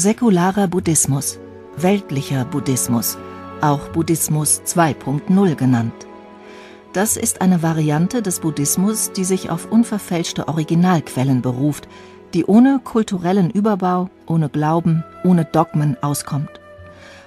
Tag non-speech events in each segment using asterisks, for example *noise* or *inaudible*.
Säkularer Buddhismus, weltlicher Buddhismus, auch Buddhismus 2.0 genannt. Das ist eine Variante des Buddhismus, die sich auf unverfälschte Originalquellen beruft, die ohne kulturellen Überbau, ohne Glauben, ohne Dogmen auskommt.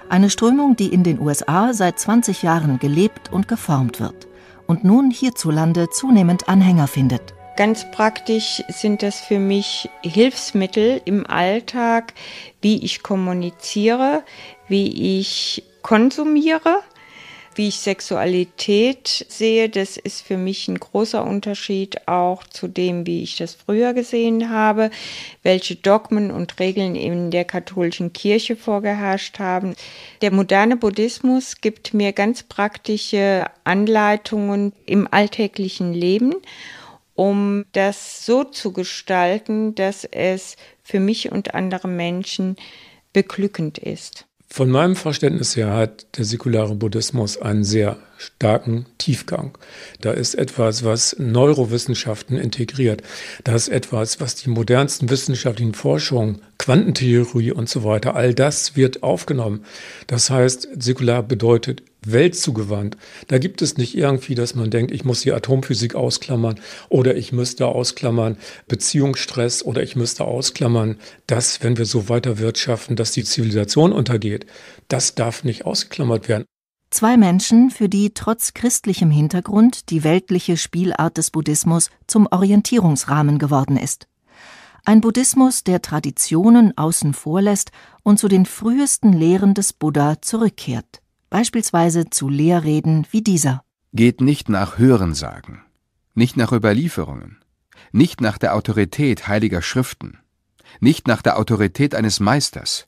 Eine Strömung, die in den USA seit 20 Jahren gelebt und geformt wird und nun hierzulande zunehmend Anhänger findet. Ganz praktisch sind das für mich Hilfsmittel im Alltag, wie ich kommuniziere, wie ich konsumiere, wie ich Sexualität sehe. Das ist für mich ein großer Unterschied auch zu dem, wie ich das früher gesehen habe, welche Dogmen und Regeln in der katholischen Kirche vorgeherrscht haben. Der moderne Buddhismus gibt mir ganz praktische Anleitungen im alltäglichen Leben um das so zu gestalten, dass es für mich und andere Menschen beglückend ist. Von meinem Verständnis her hat der säkulare Buddhismus einen sehr starken Tiefgang. Da ist etwas, was Neurowissenschaften integriert. Da ist etwas, was die modernsten wissenschaftlichen Forschungen, Quantentheorie und so weiter, all das wird aufgenommen. Das heißt, säkular bedeutet Welt zugewandt. Da gibt es nicht irgendwie, dass man denkt, ich muss die Atomphysik ausklammern oder ich müsste ausklammern Beziehungsstress oder ich müsste ausklammern, dass, wenn wir so weiter wirtschaften, dass die Zivilisation untergeht. Das darf nicht ausgeklammert werden. Zwei Menschen, für die trotz christlichem Hintergrund die weltliche Spielart des Buddhismus zum Orientierungsrahmen geworden ist. Ein Buddhismus, der Traditionen außen vor lässt und zu den frühesten Lehren des Buddha zurückkehrt beispielsweise zu Lehrreden wie dieser. Geht nicht nach Hörensagen, nicht nach Überlieferungen, nicht nach der Autorität heiliger Schriften, nicht nach der Autorität eines Meisters.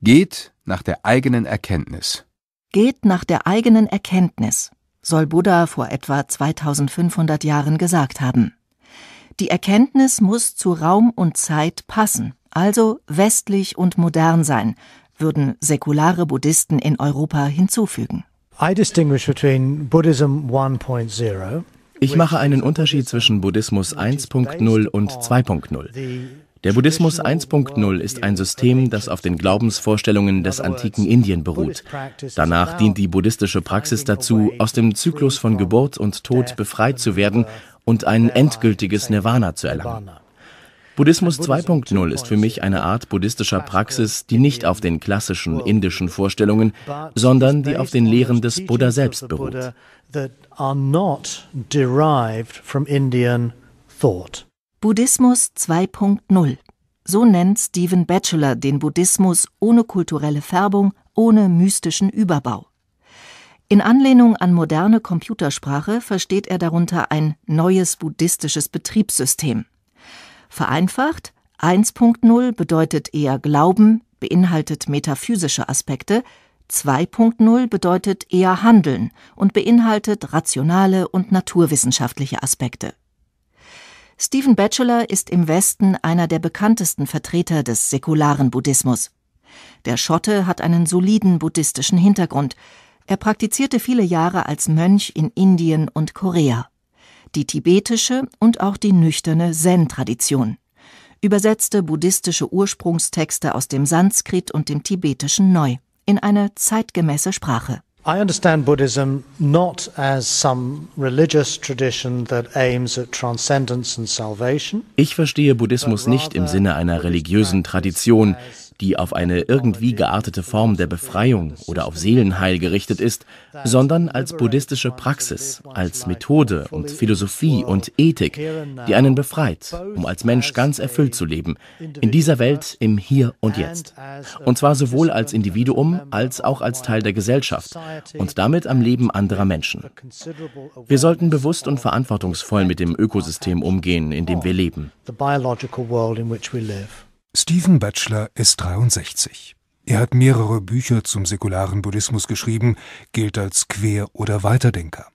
Geht nach der eigenen Erkenntnis. Geht nach der eigenen Erkenntnis, soll Buddha vor etwa 2500 Jahren gesagt haben. Die Erkenntnis muss zu Raum und Zeit passen, also westlich und modern sein, würden säkulare Buddhisten in Europa hinzufügen. Ich mache einen Unterschied zwischen Buddhismus 1.0 und 2.0. Der Buddhismus 1.0 ist ein System, das auf den Glaubensvorstellungen des antiken Indien beruht. Danach dient die buddhistische Praxis dazu, aus dem Zyklus von Geburt und Tod befreit zu werden und ein endgültiges Nirvana zu erlangen. Buddhismus 2.0 ist für mich eine Art buddhistischer Praxis, die nicht auf den klassischen indischen Vorstellungen, sondern die auf den Lehren des Buddha selbst beruht. Buddhismus 2.0 so nennt Stephen Batchelor den Buddhismus ohne kulturelle Färbung, ohne mystischen Überbau. In Anlehnung an moderne Computersprache versteht er darunter ein neues buddhistisches Betriebssystem. Vereinfacht, 1.0 bedeutet eher Glauben, beinhaltet metaphysische Aspekte, 2.0 bedeutet eher Handeln und beinhaltet rationale und naturwissenschaftliche Aspekte. Stephen Batchelor ist im Westen einer der bekanntesten Vertreter des säkularen Buddhismus. Der Schotte hat einen soliden buddhistischen Hintergrund. Er praktizierte viele Jahre als Mönch in Indien und Korea die tibetische und auch die nüchterne Zen-Tradition, übersetzte buddhistische Ursprungstexte aus dem Sanskrit und dem Tibetischen neu in eine zeitgemäße Sprache. I understand Buddhism not as some religious tradition that aims at transcendence and salvation. Ich verstehe Buddhismus nicht im Sinne einer religiösen Tradition, die auf eine irgendwie geartete Form der Befreiung oder auf Seelenheil gerichtet ist, sondern als buddhistische Praxis, als Methode und Philosophie und Ethik, die einen befreit, um als Mensch ganz erfüllt zu leben, in dieser Welt im Hier und Jetzt. Und zwar sowohl als Individuum als auch als Teil der Gesellschaft und damit am Leben anderer Menschen. Wir sollten bewusst und verantwortungsvoll mit dem Ökosystem umgehen, in dem wir leben. Stephen Batchelor ist 63. Er hat mehrere Bücher zum säkularen Buddhismus geschrieben, gilt als Quer- oder Weiterdenker.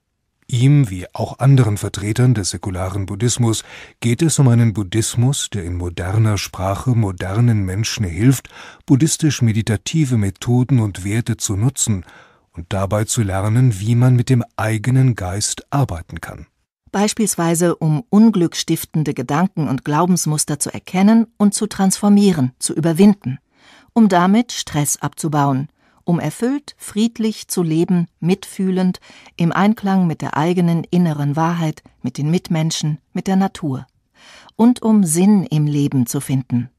Ihm, wie auch anderen Vertretern des säkularen Buddhismus, geht es um einen Buddhismus, der in moderner Sprache modernen Menschen hilft, buddhistisch-meditative Methoden und Werte zu nutzen und dabei zu lernen, wie man mit dem eigenen Geist arbeiten kann beispielsweise um unglückstiftende Gedanken und Glaubensmuster zu erkennen und zu transformieren, zu überwinden, um damit Stress abzubauen, um erfüllt, friedlich zu leben, mitfühlend, im Einklang mit der eigenen inneren Wahrheit, mit den Mitmenschen, mit der Natur, und um Sinn im Leben zu finden.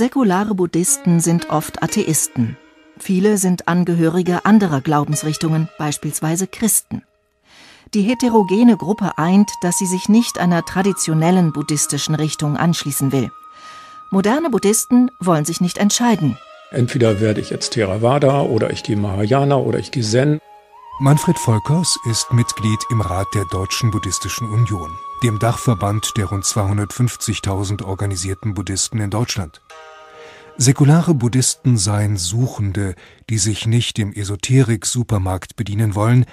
Säkulare Buddhisten sind oft Atheisten. Viele sind Angehörige anderer Glaubensrichtungen, beispielsweise Christen. Die heterogene Gruppe eint, dass sie sich nicht einer traditionellen buddhistischen Richtung anschließen will. Moderne Buddhisten wollen sich nicht entscheiden. Entweder werde ich jetzt Theravada oder ich gehe Mahayana oder ich gehe Zen. Manfred Volkers ist Mitglied im Rat der Deutschen Buddhistischen Union, dem Dachverband der rund 250.000 organisierten Buddhisten in Deutschland. Säkulare Buddhisten seien Suchende, die sich nicht im Esoterik-Supermarkt bedienen wollen,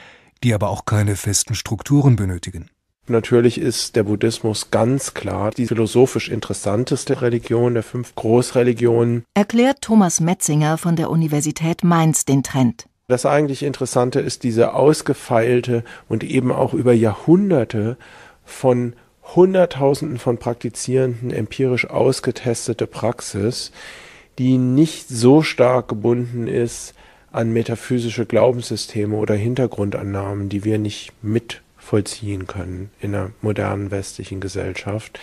die aber auch keine festen Strukturen benötigen. Natürlich ist der Buddhismus ganz klar die philosophisch interessanteste Religion der fünf Großreligionen. Erklärt Thomas Metzinger von der Universität Mainz den Trend. Das eigentlich Interessante ist diese ausgefeilte und eben auch über Jahrhunderte von Hunderttausenden von Praktizierenden empirisch ausgetestete Praxis, die nicht so stark gebunden ist an metaphysische Glaubenssysteme oder Hintergrundannahmen, die wir nicht mit vollziehen können in einer modernen westlichen Gesellschaft.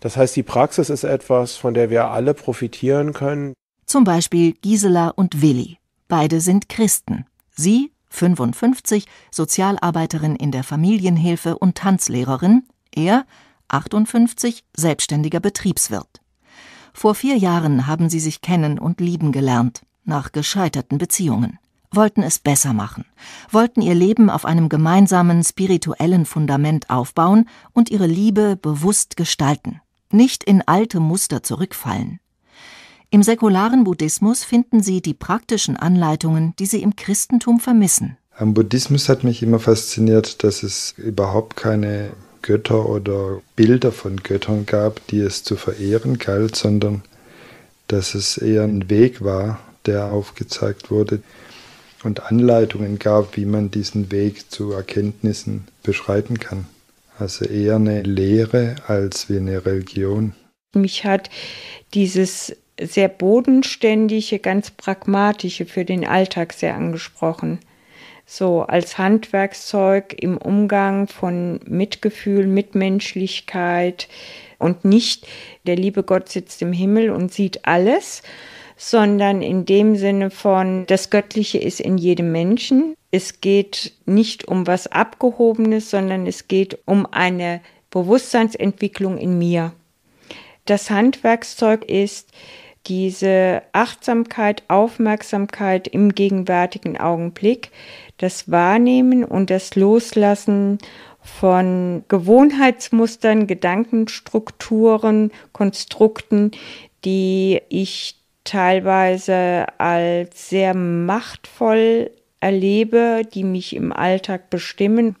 Das heißt, die Praxis ist etwas, von der wir alle profitieren können. Zum Beispiel Gisela und Willi. Beide sind Christen. Sie, 55, Sozialarbeiterin in der Familienhilfe und Tanzlehrerin. Er, 58, selbstständiger Betriebswirt. Vor vier Jahren haben sie sich kennen und lieben gelernt, nach gescheiterten Beziehungen, wollten es besser machen, wollten ihr Leben auf einem gemeinsamen spirituellen Fundament aufbauen und ihre Liebe bewusst gestalten, nicht in alte Muster zurückfallen. Im säkularen Buddhismus finden sie die praktischen Anleitungen, die sie im Christentum vermissen. Am Buddhismus hat mich immer fasziniert, dass es überhaupt keine Götter oder Bilder von Göttern gab, die es zu verehren galt, sondern dass es eher ein Weg war, der aufgezeigt wurde und Anleitungen gab, wie man diesen Weg zu Erkenntnissen beschreiten kann. Also eher eine Lehre als wie eine Religion. Mich hat dieses sehr bodenständige, ganz pragmatische für den Alltag sehr angesprochen so als Handwerkszeug im Umgang von Mitgefühl, Mitmenschlichkeit und nicht der liebe Gott sitzt im Himmel und sieht alles, sondern in dem Sinne von, das Göttliche ist in jedem Menschen. Es geht nicht um was Abgehobenes, sondern es geht um eine Bewusstseinsentwicklung in mir. Das Handwerkszeug ist diese Achtsamkeit, Aufmerksamkeit im gegenwärtigen Augenblick, das Wahrnehmen und das Loslassen von Gewohnheitsmustern, Gedankenstrukturen, Konstrukten, die ich teilweise als sehr machtvoll erlebe, die mich im Alltag bestimmen,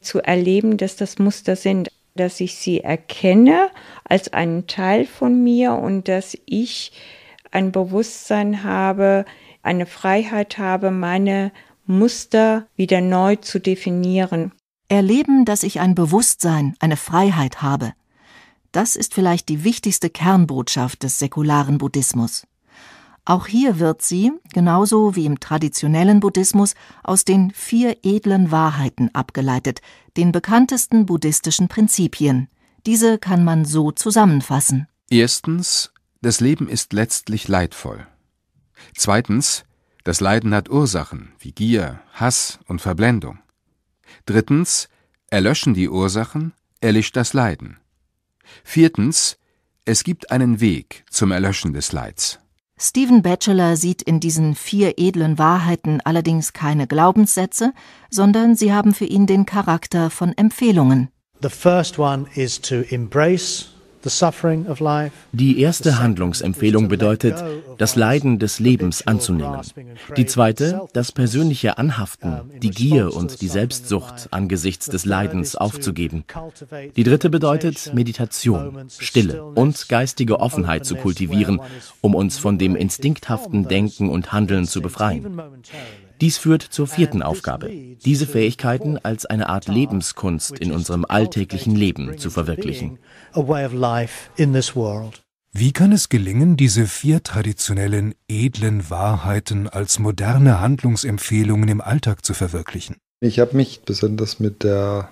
zu erleben, dass das Muster sind, dass ich sie erkenne als einen Teil von mir und dass ich ein Bewusstsein habe, eine Freiheit habe, meine Muster wieder neu zu definieren. Erleben, dass ich ein Bewusstsein, eine Freiheit habe. Das ist vielleicht die wichtigste Kernbotschaft des säkularen Buddhismus. Auch hier wird sie, genauso wie im traditionellen Buddhismus, aus den vier edlen Wahrheiten abgeleitet, den bekanntesten buddhistischen Prinzipien. Diese kann man so zusammenfassen. Erstens, das Leben ist letztlich leidvoll. Zweitens, das Leiden hat Ursachen wie Gier, Hass und Verblendung. Drittens, erlöschen die Ursachen, erlischt das Leiden. Viertens, es gibt einen Weg zum Erlöschen des Leids. Stephen Batchelor sieht in diesen vier edlen Wahrheiten allerdings keine Glaubenssätze, sondern sie haben für ihn den Charakter von Empfehlungen. The first one is to embrace die erste Handlungsempfehlung bedeutet, das Leiden des Lebens anzunehmen. Die zweite, das persönliche Anhaften, die Gier und die Selbstsucht angesichts des Leidens aufzugeben. Die dritte bedeutet Meditation, Stille und geistige Offenheit zu kultivieren, um uns von dem instinkthaften Denken und Handeln zu befreien. Dies führt zur vierten Aufgabe, diese Fähigkeiten als eine Art Lebenskunst in unserem alltäglichen Leben zu verwirklichen a way of life in this world. Wie kann es gelingen, diese vier traditionellen edlen Wahrheiten als moderne Handlungsempfehlungen im Alltag zu verwirklichen? Ich habe mich besonders mit der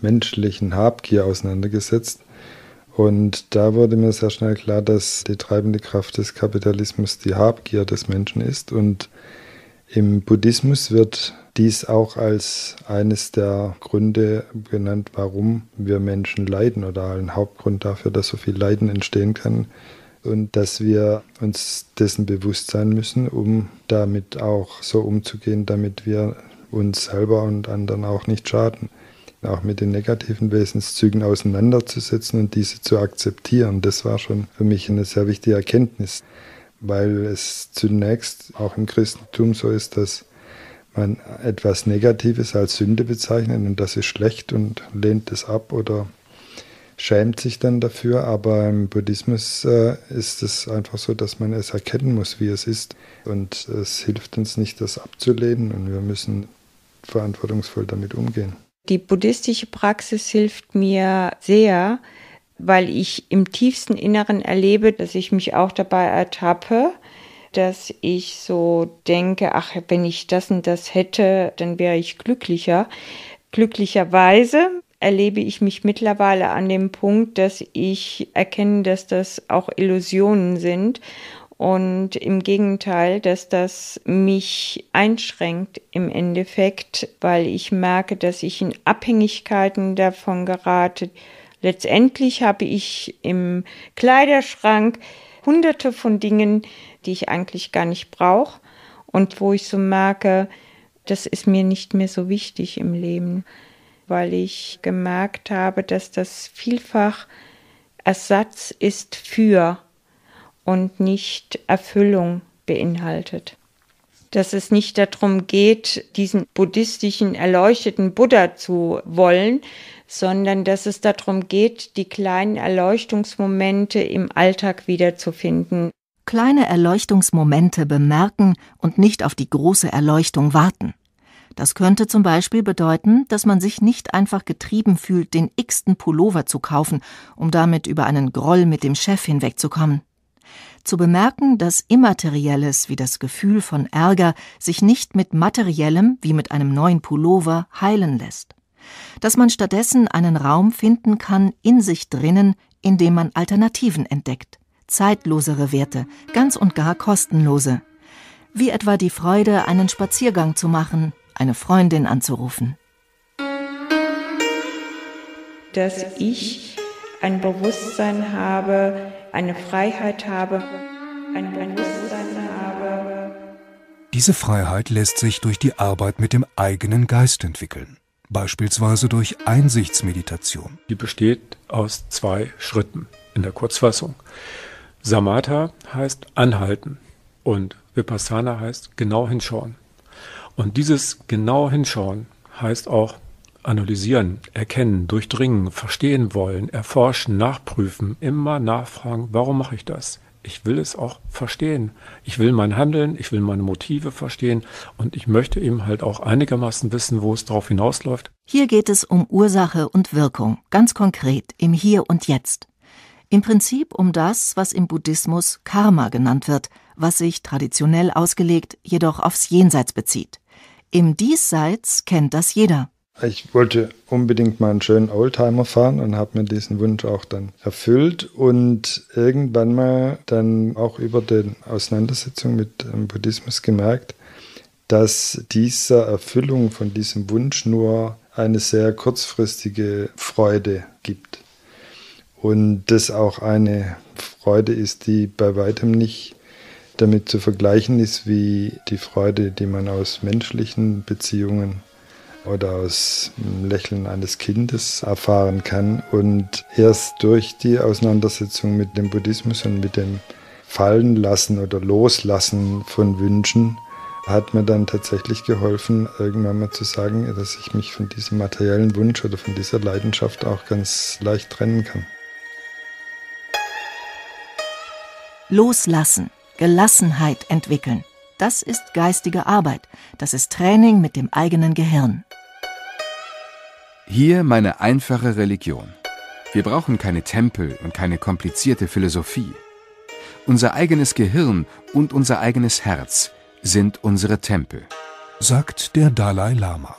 menschlichen Habgier auseinandergesetzt und da wurde mir sehr schnell klar, dass die treibende Kraft des Kapitalismus die Habgier des Menschen ist und im Buddhismus wird dies auch als eines der Gründe genannt, warum wir Menschen leiden oder ein Hauptgrund dafür, dass so viel Leiden entstehen kann und dass wir uns dessen bewusst sein müssen, um damit auch so umzugehen, damit wir uns selber und anderen auch nicht schaden. Auch mit den negativen Wesenszügen auseinanderzusetzen und diese zu akzeptieren, das war schon für mich eine sehr wichtige Erkenntnis weil es zunächst auch im Christentum so ist, dass man etwas Negatives als Sünde bezeichnet und das ist schlecht und lehnt es ab oder schämt sich dann dafür. Aber im Buddhismus äh, ist es einfach so, dass man es erkennen muss, wie es ist. Und es hilft uns nicht, das abzulehnen und wir müssen verantwortungsvoll damit umgehen. Die buddhistische Praxis hilft mir sehr, weil ich im tiefsten Inneren erlebe, dass ich mich auch dabei ertappe, dass ich so denke, ach, wenn ich das und das hätte, dann wäre ich glücklicher. Glücklicherweise erlebe ich mich mittlerweile an dem Punkt, dass ich erkenne, dass das auch Illusionen sind und im Gegenteil, dass das mich einschränkt im Endeffekt, weil ich merke, dass ich in Abhängigkeiten davon gerate, Letztendlich habe ich im Kleiderschrank hunderte von Dingen, die ich eigentlich gar nicht brauche und wo ich so merke, das ist mir nicht mehr so wichtig im Leben, weil ich gemerkt habe, dass das vielfach Ersatz ist für und nicht Erfüllung beinhaltet. Dass es nicht darum geht, diesen buddhistischen, erleuchteten Buddha zu wollen, sondern dass es darum geht, die kleinen Erleuchtungsmomente im Alltag wiederzufinden. Kleine Erleuchtungsmomente bemerken und nicht auf die große Erleuchtung warten. Das könnte zum Beispiel bedeuten, dass man sich nicht einfach getrieben fühlt, den x-ten Pullover zu kaufen, um damit über einen Groll mit dem Chef hinwegzukommen. Zu bemerken, dass Immaterielles wie das Gefühl von Ärger sich nicht mit Materiellem wie mit einem neuen Pullover heilen lässt dass man stattdessen einen Raum finden kann in sich drinnen, in dem man Alternativen entdeckt, zeitlosere Werte, ganz und gar kostenlose, wie etwa die Freude, einen Spaziergang zu machen, eine Freundin anzurufen. Dass ich ein Bewusstsein habe, eine Freiheit habe, ein Bewusstsein habe. Diese Freiheit lässt sich durch die Arbeit mit dem eigenen Geist entwickeln beispielsweise durch Einsichtsmeditation. Die besteht aus zwei Schritten in der Kurzfassung. Samatha heißt anhalten und Vipassana heißt genau hinschauen. Und dieses genau hinschauen heißt auch analysieren, erkennen, durchdringen, verstehen wollen, erforschen, nachprüfen, immer nachfragen, warum mache ich das? ich will es auch verstehen. Ich will mein Handeln, ich will meine Motive verstehen und ich möchte eben halt auch einigermaßen wissen, wo es darauf hinausläuft. Hier geht es um Ursache und Wirkung, ganz konkret, im Hier und Jetzt. Im Prinzip um das, was im Buddhismus Karma genannt wird, was sich traditionell ausgelegt jedoch aufs Jenseits bezieht. Im Diesseits kennt das jeder. Ich wollte unbedingt mal einen schönen Oldtimer fahren und habe mir diesen Wunsch auch dann erfüllt und irgendwann mal dann auch über die Auseinandersetzung mit dem Buddhismus gemerkt, dass dieser Erfüllung von diesem Wunsch nur eine sehr kurzfristige Freude gibt. Und das auch eine Freude ist, die bei weitem nicht damit zu vergleichen ist wie die Freude, die man aus menschlichen Beziehungen oder aus dem Lächeln eines Kindes erfahren kann. Und erst durch die Auseinandersetzung mit dem Buddhismus und mit dem Fallenlassen oder Loslassen von Wünschen hat mir dann tatsächlich geholfen, irgendwann mal zu sagen, dass ich mich von diesem materiellen Wunsch oder von dieser Leidenschaft auch ganz leicht trennen kann. Loslassen, Gelassenheit entwickeln. Das ist geistige Arbeit. Das ist Training mit dem eigenen Gehirn. Hier meine einfache Religion. Wir brauchen keine Tempel und keine komplizierte Philosophie. Unser eigenes Gehirn und unser eigenes Herz sind unsere Tempel, sagt der Dalai Lama.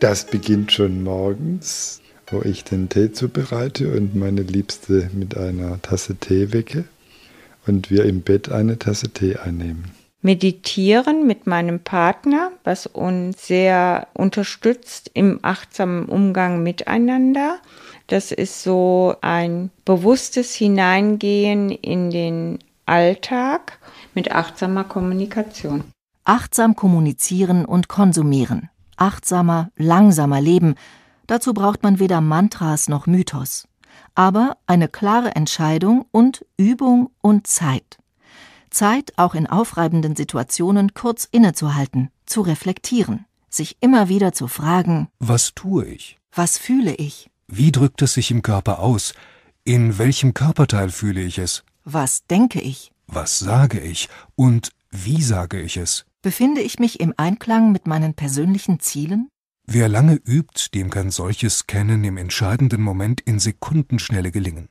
Das beginnt schon morgens, wo ich den Tee zubereite und meine Liebste mit einer Tasse Tee wecke und wir im Bett eine Tasse Tee einnehmen. Meditieren mit meinem Partner, was uns sehr unterstützt im achtsamen Umgang miteinander. Das ist so ein bewusstes Hineingehen in den Alltag mit achtsamer Kommunikation. Achtsam kommunizieren und konsumieren. Achtsamer, langsamer leben. Dazu braucht man weder Mantras noch Mythos. Aber eine klare Entscheidung und Übung und Zeit. Zeit, auch in aufreibenden Situationen kurz innezuhalten, zu reflektieren, sich immer wieder zu fragen, was tue ich? Was fühle ich? Wie drückt es sich im Körper aus? In welchem Körperteil fühle ich es? Was denke ich? Was sage ich? Und wie sage ich es? Befinde ich mich im Einklang mit meinen persönlichen Zielen? Wer lange übt, dem kann solches Kennen im entscheidenden Moment in Sekundenschnelle gelingen.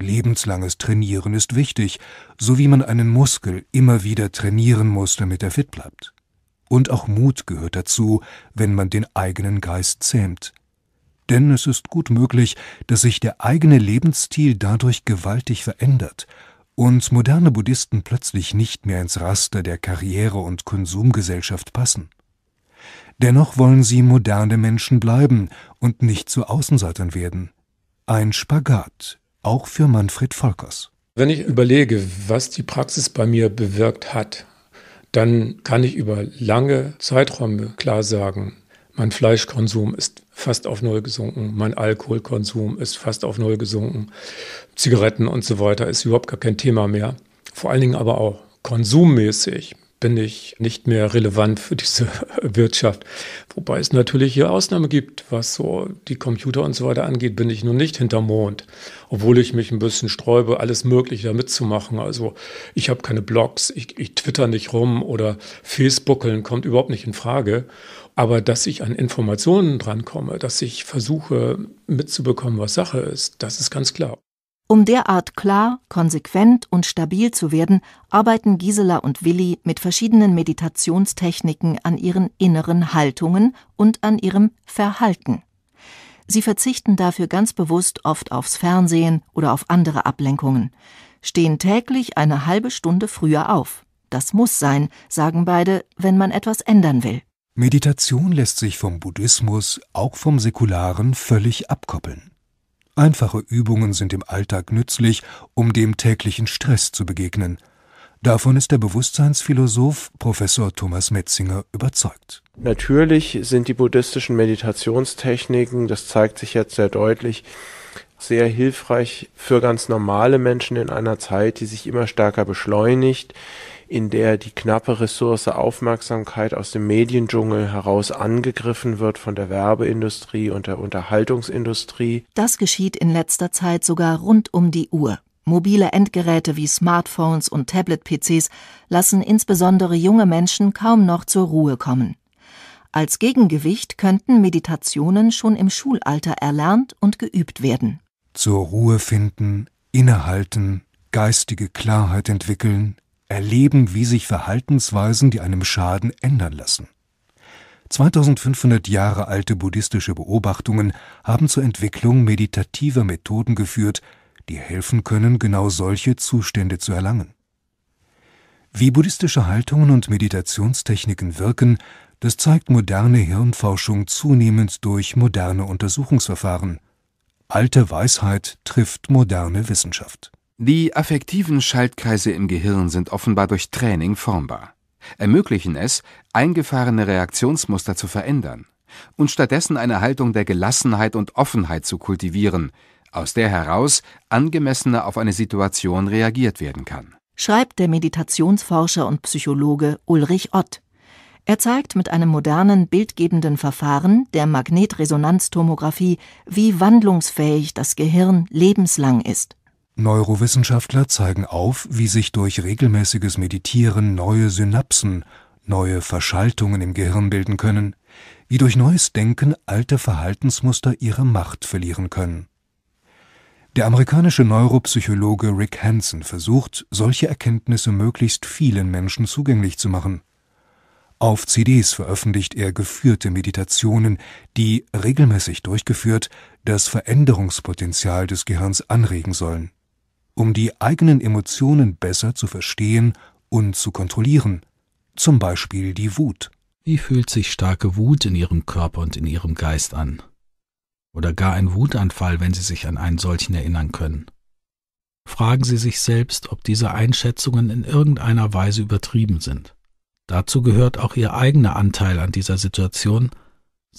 Lebenslanges Trainieren ist wichtig, so wie man einen Muskel immer wieder trainieren muss, damit er fit bleibt. Und auch Mut gehört dazu, wenn man den eigenen Geist zähmt. Denn es ist gut möglich, dass sich der eigene Lebensstil dadurch gewaltig verändert und moderne Buddhisten plötzlich nicht mehr ins Raster der Karriere- und Konsumgesellschaft passen. Dennoch wollen sie moderne Menschen bleiben und nicht zu Außenseitern werden. Ein Spagat auch für Manfred Volkers. Wenn ich überlege, was die Praxis bei mir bewirkt hat, dann kann ich über lange Zeiträume klar sagen, mein Fleischkonsum ist fast auf Null gesunken, mein Alkoholkonsum ist fast auf Null gesunken, Zigaretten und so weiter ist überhaupt gar kein Thema mehr. Vor allen Dingen aber auch konsummäßig bin ich nicht mehr relevant für diese *laughs* Wirtschaft. Wobei es natürlich hier Ausnahmen gibt, was so die Computer und so weiter angeht, bin ich nun nicht hinterm Mond, obwohl ich mich ein bisschen sträube, alles Mögliche da mitzumachen. Also ich habe keine Blogs, ich, ich twitter nicht rum oder Facebookeln kommt überhaupt nicht in Frage. Aber dass ich an Informationen drankomme, dass ich versuche mitzubekommen, was Sache ist, das ist ganz klar. Um derart klar, konsequent und stabil zu werden, arbeiten Gisela und Willi mit verschiedenen Meditationstechniken an ihren inneren Haltungen und an ihrem Verhalten. Sie verzichten dafür ganz bewusst oft aufs Fernsehen oder auf andere Ablenkungen, stehen täglich eine halbe Stunde früher auf. Das muss sein, sagen beide, wenn man etwas ändern will. Meditation lässt sich vom Buddhismus, auch vom säkularen, völlig abkoppeln. Einfache Übungen sind im Alltag nützlich, um dem täglichen Stress zu begegnen. Davon ist der Bewusstseinsphilosoph Professor Thomas Metzinger überzeugt. Natürlich sind die buddhistischen Meditationstechniken, das zeigt sich jetzt sehr deutlich, sehr hilfreich für ganz normale Menschen in einer Zeit, die sich immer stärker beschleunigt, in der die knappe Ressource Aufmerksamkeit aus dem Mediendschungel heraus angegriffen wird von der Werbeindustrie und der Unterhaltungsindustrie. Das geschieht in letzter Zeit sogar rund um die Uhr. Mobile Endgeräte wie Smartphones und Tablet-PCs lassen insbesondere junge Menschen kaum noch zur Ruhe kommen. Als Gegengewicht könnten Meditationen schon im Schulalter erlernt und geübt werden. Zur Ruhe finden, innehalten, geistige Klarheit entwickeln, erleben, wie sich Verhaltensweisen, die einem schaden, ändern lassen. 2500 Jahre alte buddhistische Beobachtungen haben zur Entwicklung meditativer Methoden geführt, die helfen können, genau solche Zustände zu erlangen. Wie buddhistische Haltungen und Meditationstechniken wirken, das zeigt moderne Hirnforschung zunehmend durch moderne Untersuchungsverfahren. Alte Weisheit trifft moderne Wissenschaft. Die affektiven Schaltkreise im Gehirn sind offenbar durch Training formbar, ermöglichen es, eingefahrene Reaktionsmuster zu verändern und stattdessen eine Haltung der Gelassenheit und Offenheit zu kultivieren, aus der heraus angemessener auf eine Situation reagiert werden kann. Schreibt der Meditationsforscher und Psychologe Ulrich Ott. Er zeigt mit einem modernen, bildgebenden Verfahren der Magnetresonanztomographie, wie wandlungsfähig das Gehirn lebenslang ist. Neurowissenschaftler zeigen auf, wie sich durch regelmäßiges Meditieren neue Synapsen, neue Verschaltungen im Gehirn bilden können, wie durch neues Denken alte Verhaltensmuster ihre Macht verlieren können. Der amerikanische Neuropsychologe Rick Hansen versucht, solche Erkenntnisse möglichst vielen Menschen zugänglich zu machen. Auf CDs veröffentlicht er geführte Meditationen, die, regelmäßig durchgeführt, das Veränderungspotenzial des Gehirns anregen sollen um die eigenen Emotionen besser zu verstehen und zu kontrollieren, zum Beispiel die Wut. Wie fühlt sich starke Wut in Ihrem Körper und in Ihrem Geist an? Oder gar ein Wutanfall, wenn Sie sich an einen solchen erinnern können? Fragen Sie sich selbst, ob diese Einschätzungen in irgendeiner Weise übertrieben sind. Dazu gehört auch Ihr eigener Anteil an dieser Situation,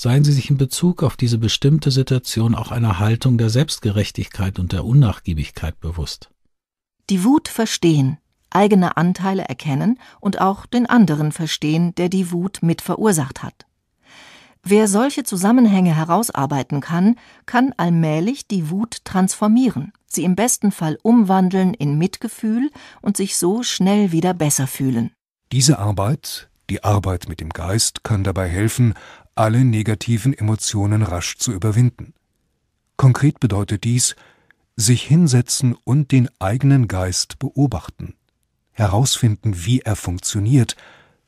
seien sie sich in Bezug auf diese bestimmte Situation auch einer Haltung der Selbstgerechtigkeit und der Unnachgiebigkeit bewusst. Die Wut verstehen, eigene Anteile erkennen und auch den anderen verstehen, der die Wut mit verursacht hat. Wer solche Zusammenhänge herausarbeiten kann, kann allmählich die Wut transformieren, sie im besten Fall umwandeln in Mitgefühl und sich so schnell wieder besser fühlen. Diese Arbeit, die Arbeit mit dem Geist, kann dabei helfen, alle negativen Emotionen rasch zu überwinden. Konkret bedeutet dies, sich hinsetzen und den eigenen Geist beobachten, herausfinden, wie er funktioniert,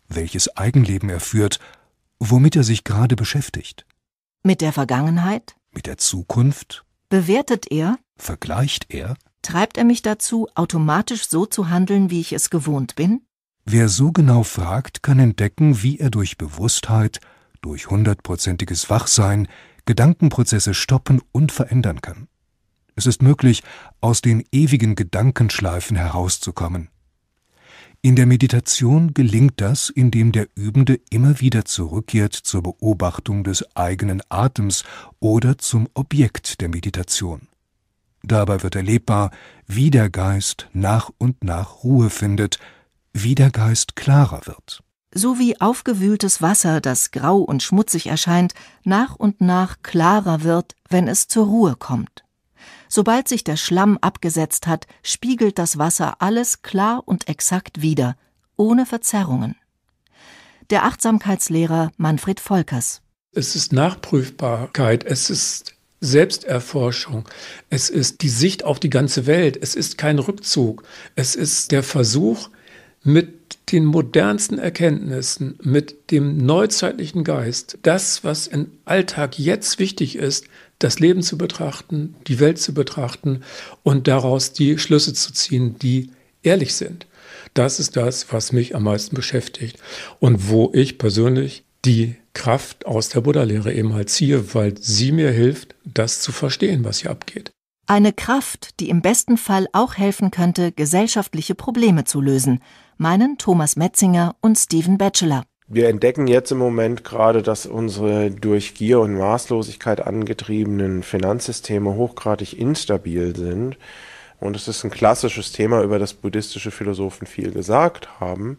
welches Eigenleben er führt, womit er sich gerade beschäftigt. Mit der Vergangenheit? Mit der Zukunft? Bewertet er? Vergleicht er? Treibt er mich dazu, automatisch so zu handeln, wie ich es gewohnt bin? Wer so genau fragt, kann entdecken, wie er durch Bewusstheit, durch hundertprozentiges Wachsein Gedankenprozesse stoppen und verändern kann. Es ist möglich, aus den ewigen Gedankenschleifen herauszukommen. In der Meditation gelingt das, indem der Übende immer wieder zurückkehrt zur Beobachtung des eigenen Atems oder zum Objekt der Meditation. Dabei wird erlebbar, wie der Geist nach und nach Ruhe findet, wie der Geist klarer wird so wie aufgewühltes Wasser, das grau und schmutzig erscheint, nach und nach klarer wird, wenn es zur Ruhe kommt. Sobald sich der Schlamm abgesetzt hat, spiegelt das Wasser alles klar und exakt wieder, ohne Verzerrungen. Der Achtsamkeitslehrer Manfred Volkers. Es ist Nachprüfbarkeit, es ist Selbsterforschung, es ist die Sicht auf die ganze Welt, es ist kein Rückzug, es ist der Versuch, mit den modernsten Erkenntnissen, mit dem neuzeitlichen Geist, das, was im Alltag jetzt wichtig ist, das Leben zu betrachten, die Welt zu betrachten und daraus die Schlüsse zu ziehen, die ehrlich sind. Das ist das, was mich am meisten beschäftigt und wo ich persönlich die Kraft aus der Buddha-Lehre eben halt ziehe, weil sie mir hilft, das zu verstehen, was hier abgeht. Eine Kraft, die im besten Fall auch helfen könnte, gesellschaftliche Probleme zu lösen, meinen Thomas Metzinger und Stephen Batchelor. Wir entdecken jetzt im Moment gerade, dass unsere durch Gier und Maßlosigkeit angetriebenen Finanzsysteme hochgradig instabil sind. Und es ist ein klassisches Thema, über das buddhistische Philosophen viel gesagt haben.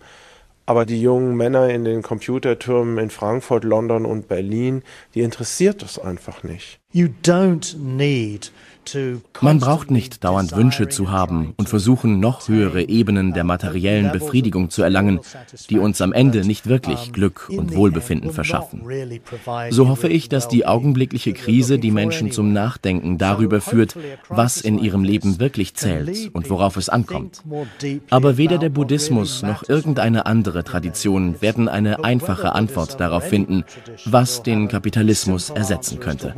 Aber die jungen Männer in den Computertürmen in Frankfurt, London und Berlin, die interessiert das einfach nicht. You don't need man braucht nicht dauernd Wünsche zu haben und versuchen, noch höhere Ebenen der materiellen Befriedigung zu erlangen, die uns am Ende nicht wirklich Glück und Wohlbefinden verschaffen. So hoffe ich, dass die augenblickliche Krise die Menschen zum Nachdenken darüber führt, was in ihrem Leben wirklich zählt und worauf es ankommt. Aber weder der Buddhismus noch irgendeine andere Tradition werden eine einfache Antwort darauf finden, was den Kapitalismus ersetzen könnte.